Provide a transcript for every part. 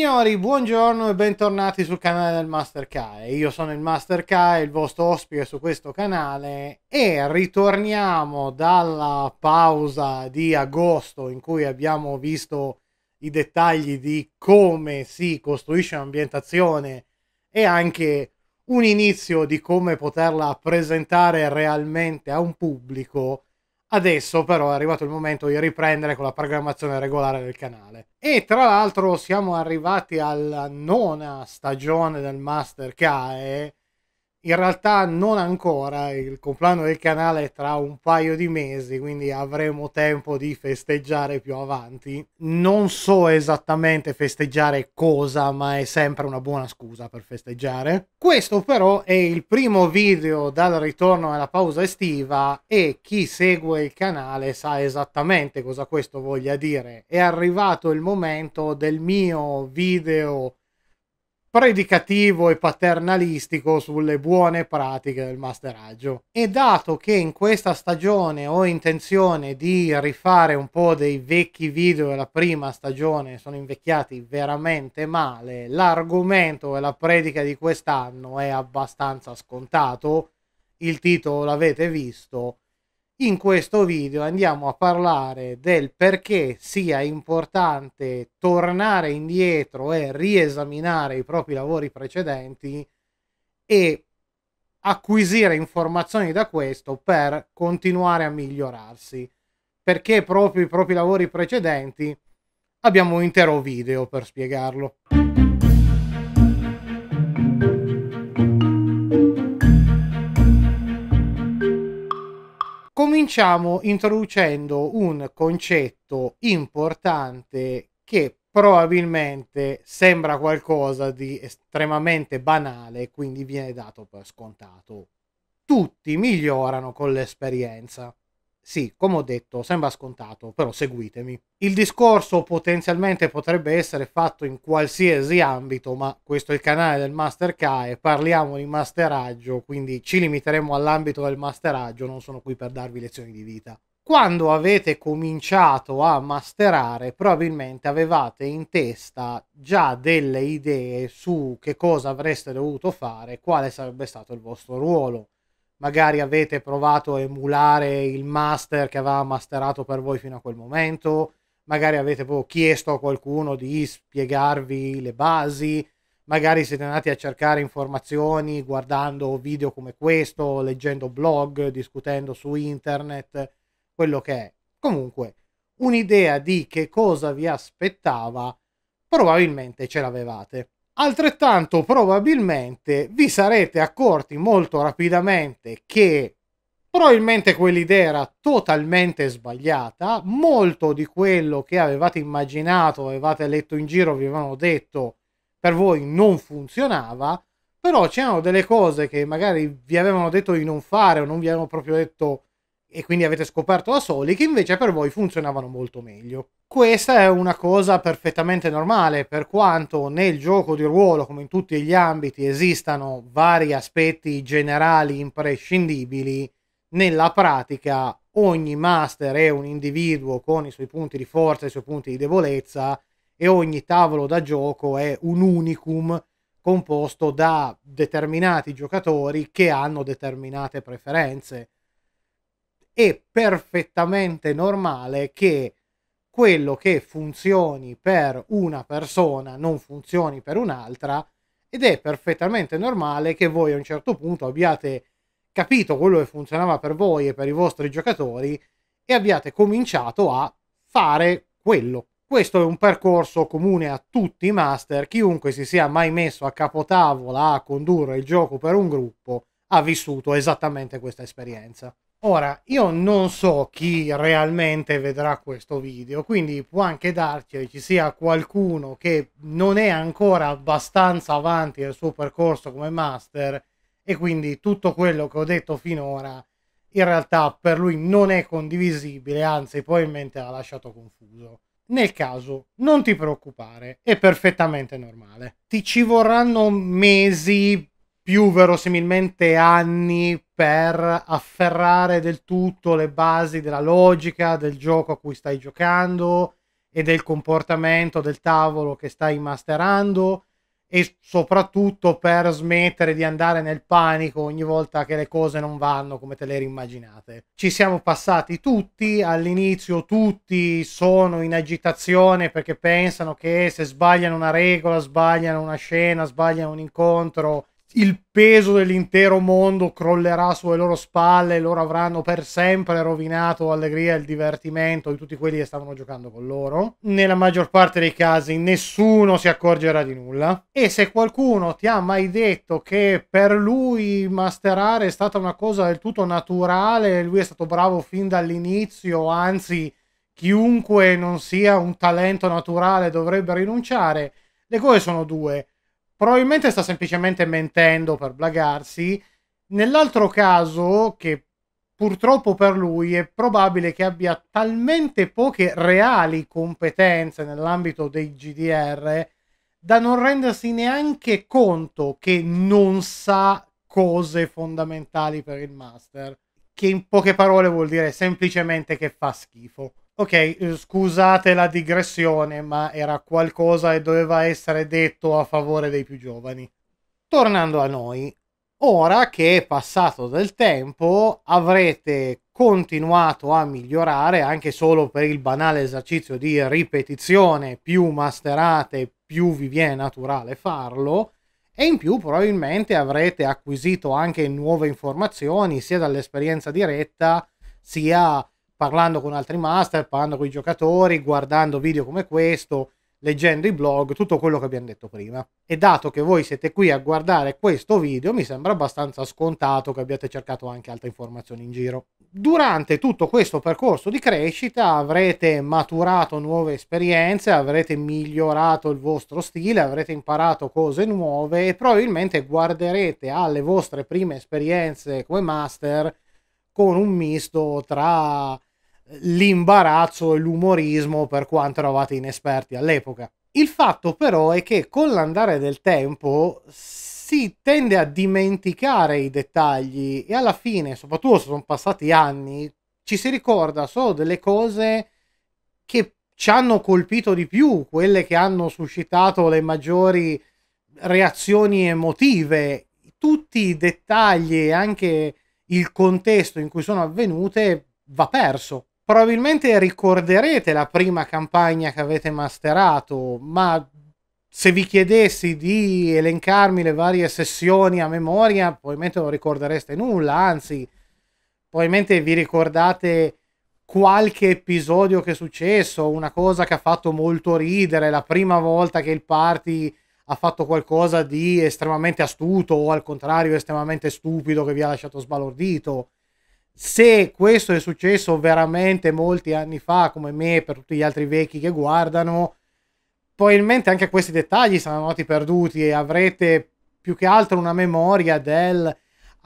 Signori, buongiorno e bentornati sul canale del Master Kai. Io sono il Master Kai, il vostro ospite su questo canale e ritorniamo dalla pausa di agosto in cui abbiamo visto i dettagli di come si costruisce un'ambientazione e anche un inizio di come poterla presentare realmente a un pubblico Adesso però è arrivato il momento di riprendere con la programmazione regolare del canale. E tra l'altro siamo arrivati alla nona stagione del Master KAE in realtà non ancora, il compleanno del canale è tra un paio di mesi, quindi avremo tempo di festeggiare più avanti. Non so esattamente festeggiare cosa, ma è sempre una buona scusa per festeggiare. Questo però è il primo video dal ritorno alla pausa estiva e chi segue il canale sa esattamente cosa questo voglia dire. È arrivato il momento del mio video predicativo e paternalistico sulle buone pratiche del masteraggio. E dato che in questa stagione ho intenzione di rifare un po' dei vecchi video della prima stagione, sono invecchiati veramente male, l'argomento e la predica di quest'anno è abbastanza scontato, il titolo l'avete visto, in questo video andiamo a parlare del perché sia importante tornare indietro e riesaminare i propri lavori precedenti e acquisire informazioni da questo per continuare a migliorarsi. Perché proprio i propri lavori precedenti abbiamo un intero video per spiegarlo. cominciamo introducendo un concetto importante che probabilmente sembra qualcosa di estremamente banale, quindi viene dato per scontato. Tutti migliorano con l'esperienza. Sì, come ho detto, sembra scontato, però seguitemi. Il discorso potenzialmente potrebbe essere fatto in qualsiasi ambito, ma questo è il canale del Mastercae, parliamo di masteraggio, quindi ci limiteremo all'ambito del masteraggio, non sono qui per darvi lezioni di vita. Quando avete cominciato a masterare, probabilmente avevate in testa già delle idee su che cosa avreste dovuto fare, quale sarebbe stato il vostro ruolo magari avete provato a emulare il master che aveva masterato per voi fino a quel momento, magari avete proprio chiesto a qualcuno di spiegarvi le basi, magari siete andati a cercare informazioni guardando video come questo, leggendo blog, discutendo su internet, quello che è. Comunque, un'idea di che cosa vi aspettava probabilmente ce l'avevate. Altrettanto probabilmente vi sarete accorti molto rapidamente che probabilmente quell'idea era totalmente sbagliata, molto di quello che avevate immaginato, avevate letto in giro, vi avevano detto per voi non funzionava, però c'erano delle cose che magari vi avevano detto di non fare o non vi avevano proprio detto e quindi avete scoperto da soli che invece per voi funzionavano molto meglio. Questa è una cosa perfettamente normale, per quanto nel gioco di ruolo, come in tutti gli ambiti, esistano vari aspetti generali imprescindibili, nella pratica ogni master è un individuo con i suoi punti di forza e i suoi punti di debolezza e ogni tavolo da gioco è un unicum composto da determinati giocatori che hanno determinate preferenze è perfettamente normale che quello che funzioni per una persona non funzioni per un'altra ed è perfettamente normale che voi a un certo punto abbiate capito quello che funzionava per voi e per i vostri giocatori e abbiate cominciato a fare quello. Questo è un percorso comune a tutti i master, chiunque si sia mai messo a capotavola a condurre il gioco per un gruppo ha vissuto esattamente questa esperienza. Ora, io non so chi realmente vedrà questo video, quindi può anche darci che ci sia qualcuno che non è ancora abbastanza avanti nel suo percorso come master e quindi tutto quello che ho detto finora in realtà per lui non è condivisibile, anzi probabilmente l'ha lasciato confuso. Nel caso, non ti preoccupare, è perfettamente normale. Ti ci vorranno mesi, più verosimilmente anni per afferrare del tutto le basi della logica del gioco a cui stai giocando e del comportamento del tavolo che stai masterando e soprattutto per smettere di andare nel panico ogni volta che le cose non vanno come te le eri immaginate. Ci siamo passati tutti, all'inizio tutti sono in agitazione perché pensano che se sbagliano una regola, sbagliano una scena, sbagliano un incontro, il peso dell'intero mondo crollerà sulle loro spalle e loro avranno per sempre rovinato l'allegria e il divertimento di tutti quelli che stavano giocando con loro. Nella maggior parte dei casi nessuno si accorgerà di nulla. E se qualcuno ti ha mai detto che per lui masterare è stata una cosa del tutto naturale, lui è stato bravo fin dall'inizio, anzi chiunque non sia un talento naturale dovrebbe rinunciare, le cose sono due probabilmente sta semplicemente mentendo per blagarsi. Nell'altro caso, che purtroppo per lui è probabile che abbia talmente poche reali competenze nell'ambito dei GDR da non rendersi neanche conto che non sa cose fondamentali per il master, che in poche parole vuol dire semplicemente che fa schifo. Ok, eh, scusate la digressione, ma era qualcosa che doveva essere detto a favore dei più giovani. Tornando a noi, ora che è passato del tempo, avrete continuato a migliorare anche solo per il banale esercizio di ripetizione, più masterate, più vi viene naturale farlo e in più probabilmente avrete acquisito anche nuove informazioni sia dall'esperienza diretta sia parlando con altri master, parlando con i giocatori, guardando video come questo, leggendo i blog, tutto quello che abbiamo detto prima. E dato che voi siete qui a guardare questo video, mi sembra abbastanza scontato che abbiate cercato anche altre informazioni in giro. Durante tutto questo percorso di crescita avrete maturato nuove esperienze, avrete migliorato il vostro stile, avrete imparato cose nuove e probabilmente guarderete alle vostre prime esperienze come master con un misto tra l'imbarazzo e l'umorismo per quanto eravate inesperti all'epoca. Il fatto però è che con l'andare del tempo si tende a dimenticare i dettagli e alla fine, soprattutto se sono passati anni, ci si ricorda solo delle cose che ci hanno colpito di più, quelle che hanno suscitato le maggiori reazioni emotive. Tutti i dettagli e anche il contesto in cui sono avvenute va perso probabilmente ricorderete la prima campagna che avete masterato, ma se vi chiedessi di elencarmi le varie sessioni a memoria, probabilmente non ricordereste nulla, anzi, probabilmente vi ricordate qualche episodio che è successo, una cosa che ha fatto molto ridere, la prima volta che il party ha fatto qualcosa di estremamente astuto o al contrario estremamente stupido che vi ha lasciato sbalordito se questo è successo veramente molti anni fa, come me, e per tutti gli altri vecchi che guardano, probabilmente anche questi dettagli saranno noti perduti e avrete più che altro una memoria del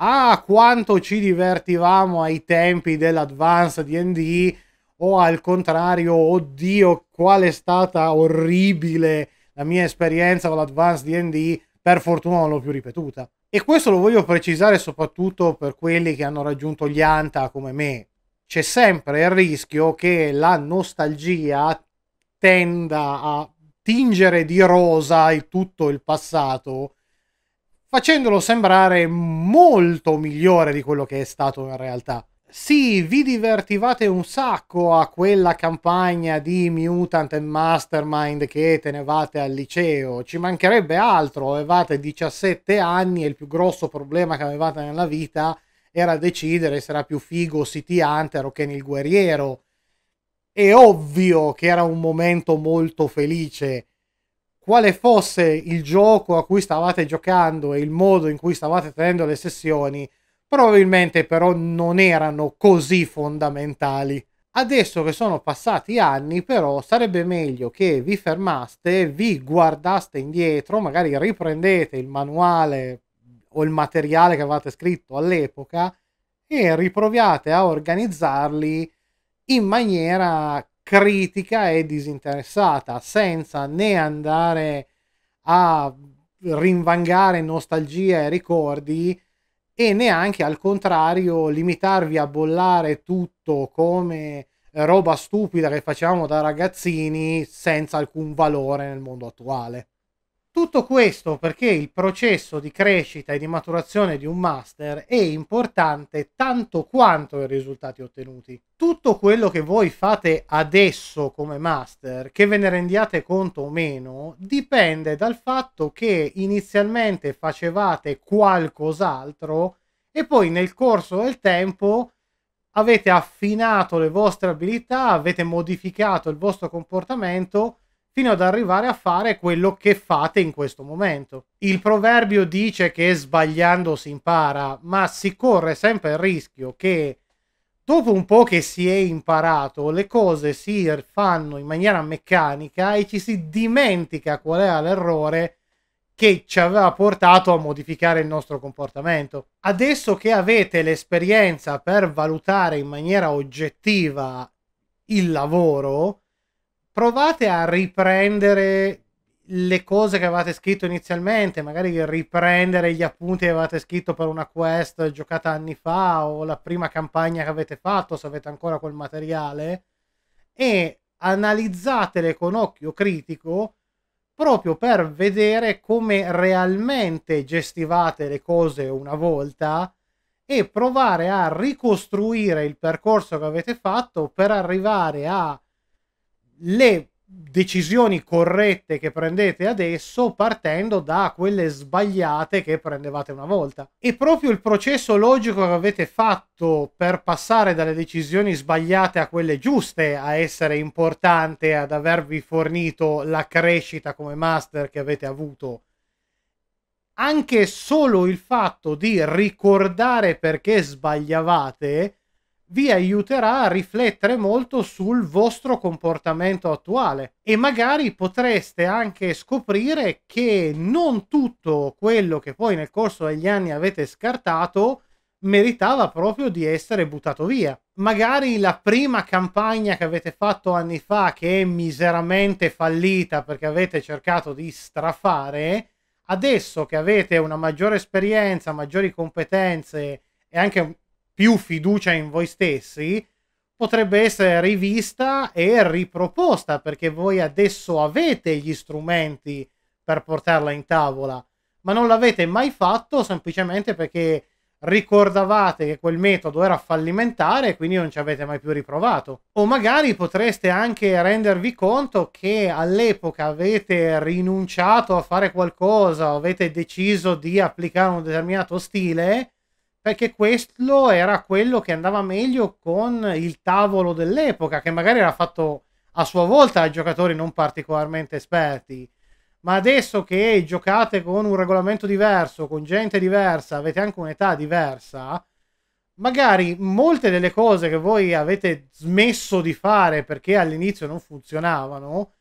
ah quanto ci divertivamo ai tempi dell'advanced DD o al contrario oddio qual è stata orribile la mia esperienza con l'advanced DD per fortuna non l'ho più ripetuta e questo lo voglio precisare soprattutto per quelli che hanno raggiunto gli anta come me. C'è sempre il rischio che la nostalgia tenda a tingere di rosa il tutto il passato, facendolo sembrare molto migliore di quello che è stato in realtà. Sì, vi divertivate un sacco a quella campagna di Mutant and Mastermind che tenevate al liceo. Ci mancherebbe altro, avevate 17 anni e il più grosso problema che avevate nella vita era decidere se era più figo City Hunter o Ken il guerriero. È ovvio che era un momento molto felice. Quale fosse il gioco a cui stavate giocando e il modo in cui stavate tenendo le sessioni probabilmente però non erano così fondamentali. Adesso che sono passati anni, però, sarebbe meglio che vi fermaste, vi guardaste indietro, magari riprendete il manuale o il materiale che avevate scritto all'epoca e riproviate a organizzarli in maniera critica e disinteressata, senza né andare a rinvangare nostalgia e ricordi, e neanche al contrario limitarvi a bollare tutto come eh, roba stupida che facevamo da ragazzini senza alcun valore nel mondo attuale. Tutto questo perché il processo di crescita e di maturazione di un master è importante tanto quanto i risultati ottenuti. Tutto quello che voi fate adesso come master, che ve ne rendiate conto o meno, dipende dal fatto che inizialmente facevate qualcos'altro e poi nel corso del tempo avete affinato le vostre abilità, avete modificato il vostro comportamento fino ad arrivare a fare quello che fate in questo momento. Il proverbio dice che sbagliando si impara, ma si corre sempre il rischio che dopo un po' che si è imparato, le cose si fanno in maniera meccanica e ci si dimentica qual era l'errore che ci aveva portato a modificare il nostro comportamento. Adesso che avete l'esperienza per valutare in maniera oggettiva il lavoro, provate a riprendere le cose che avevate scritto inizialmente, magari riprendere gli appunti che avevate scritto per una quest giocata anni fa o la prima campagna che avete fatto, se avete ancora quel materiale, e analizzatele con occhio critico proprio per vedere come realmente gestivate le cose una volta e provare a ricostruire il percorso che avete fatto per arrivare a le decisioni corrette che prendete adesso partendo da quelle sbagliate che prendevate una volta. E proprio il processo logico che avete fatto per passare dalle decisioni sbagliate a quelle giuste a essere importante, ad avervi fornito la crescita come master che avete avuto. Anche solo il fatto di ricordare perché sbagliavate vi aiuterà a riflettere molto sul vostro comportamento attuale e magari potreste anche scoprire che non tutto quello che poi nel corso degli anni avete scartato meritava proprio di essere buttato via. Magari la prima campagna che avete fatto anni fa che è miseramente fallita perché avete cercato di strafare, adesso che avete una maggiore esperienza, maggiori competenze e anche più fiducia in voi stessi, potrebbe essere rivista e riproposta perché voi adesso avete gli strumenti per portarla in tavola, ma non l'avete mai fatto semplicemente perché ricordavate che quel metodo era fallimentare e quindi non ci avete mai più riprovato. O magari potreste anche rendervi conto che all'epoca avete rinunciato a fare qualcosa, avete deciso di applicare un determinato stile perché questo era quello che andava meglio con il tavolo dell'epoca, che magari era fatto a sua volta da giocatori non particolarmente esperti. Ma adesso che giocate con un regolamento diverso, con gente diversa, avete anche un'età diversa, magari molte delle cose che voi avete smesso di fare perché all'inizio non funzionavano,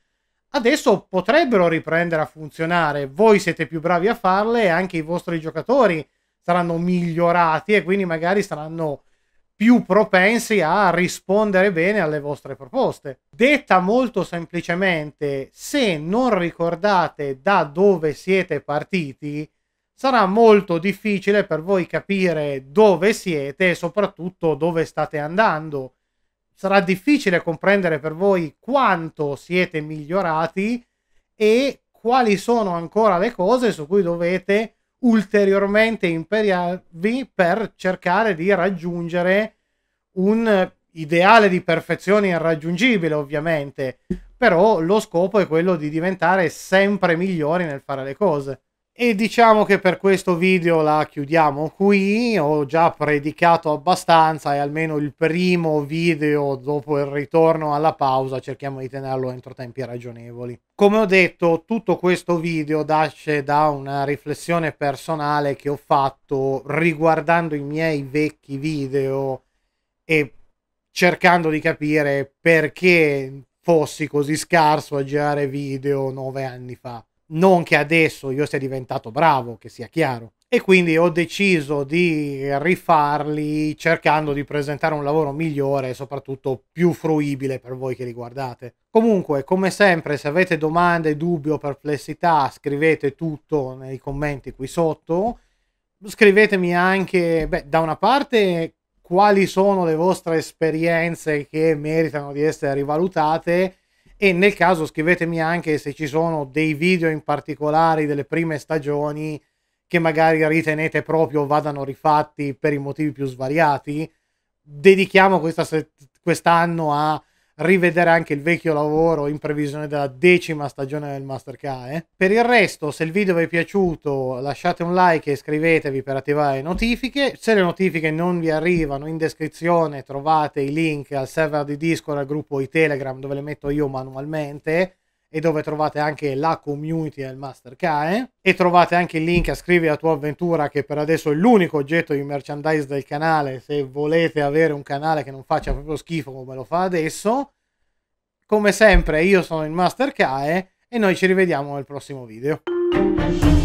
adesso potrebbero riprendere a funzionare. Voi siete più bravi a farle e anche i vostri giocatori saranno migliorati e quindi magari saranno più propensi a rispondere bene alle vostre proposte. Detta molto semplicemente, se non ricordate da dove siete partiti, sarà molto difficile per voi capire dove siete e soprattutto dove state andando. Sarà difficile comprendere per voi quanto siete migliorati e quali sono ancora le cose su cui dovete ulteriormente imperiarvi per cercare di raggiungere un ideale di perfezione irraggiungibile ovviamente però lo scopo è quello di diventare sempre migliori nel fare le cose e diciamo che per questo video la chiudiamo qui, ho già predicato abbastanza e almeno il primo video dopo il ritorno alla pausa cerchiamo di tenerlo entro tempi ragionevoli. Come ho detto tutto questo video nasce da una riflessione personale che ho fatto riguardando i miei vecchi video e cercando di capire perché fossi così scarso a girare video nove anni fa non che adesso io sia diventato bravo, che sia chiaro. E quindi ho deciso di rifarli cercando di presentare un lavoro migliore e soprattutto più fruibile per voi che li guardate. Comunque, come sempre, se avete domande, dubbi o perplessità, scrivete tutto nei commenti qui sotto. Scrivetemi anche, beh, da una parte quali sono le vostre esperienze che meritano di essere rivalutate e nel caso scrivetemi anche se ci sono dei video in particolare delle prime stagioni che magari ritenete proprio vadano rifatti per i motivi più svariati. Dedichiamo questa se- quest'anno a rivedere anche il vecchio lavoro in previsione della decima stagione del Mastercard. Eh? Per il resto, se il video vi è piaciuto, lasciate un like e iscrivetevi per attivare le notifiche. Se le notifiche non vi arrivano, in descrizione trovate i link al server di Discord, al gruppo di Telegram dove le metto io manualmente e dove trovate anche la community del Mastercae eh? e trovate anche il link a scrivi la tua avventura che per adesso è l'unico oggetto di merchandise del canale se volete avere un canale che non faccia proprio schifo come lo fa adesso come sempre io sono il Mastercae eh? e noi ci rivediamo nel prossimo video